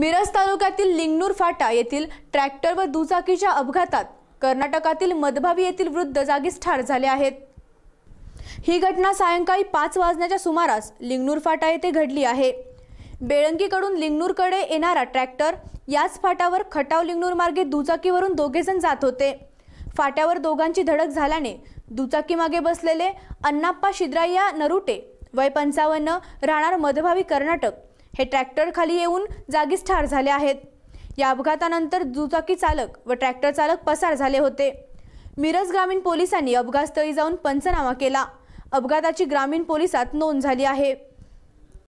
मिरज तालुक्यातील लिंगनूर फाटा येथील ट्रॅक्टर व दुचाकीच्या अपघातात कर्नाटकातील मदभावी येथील वृद्ध जागीच ठार झाले आहेत ही घटना सायंकाळी पाच वाजण्याच्या सुमारास लिंगनूर फाटा येथे घडली आहे बेळंगीकडून लिंगनूरकडे येणारा ट्रॅक्टर याच फाटावर खटाव लिंगनूर मार्गे दुचाकीवरून दोघेजण जात होते फाट्यावर दोघांची धडक झाल्याने दुचाकीमागे बसलेले अण्णाप्पा शिद्राय्या नरुटे वय पंचावन्न राहणार मधभावी कर्नाटक हे ट्रॅक्टर खाली येऊन जागीच ठार झाले आहेत या अपघातानंतर दुचाकी चालक व ट्रॅक्टर चालक पसार झाले होते मिरज ग्रामीण पोलिसांनी अपघातस्थळी जाऊन पंचनामा केला अपघाताची ग्रामीण पोलिसात नोंद झाली आहे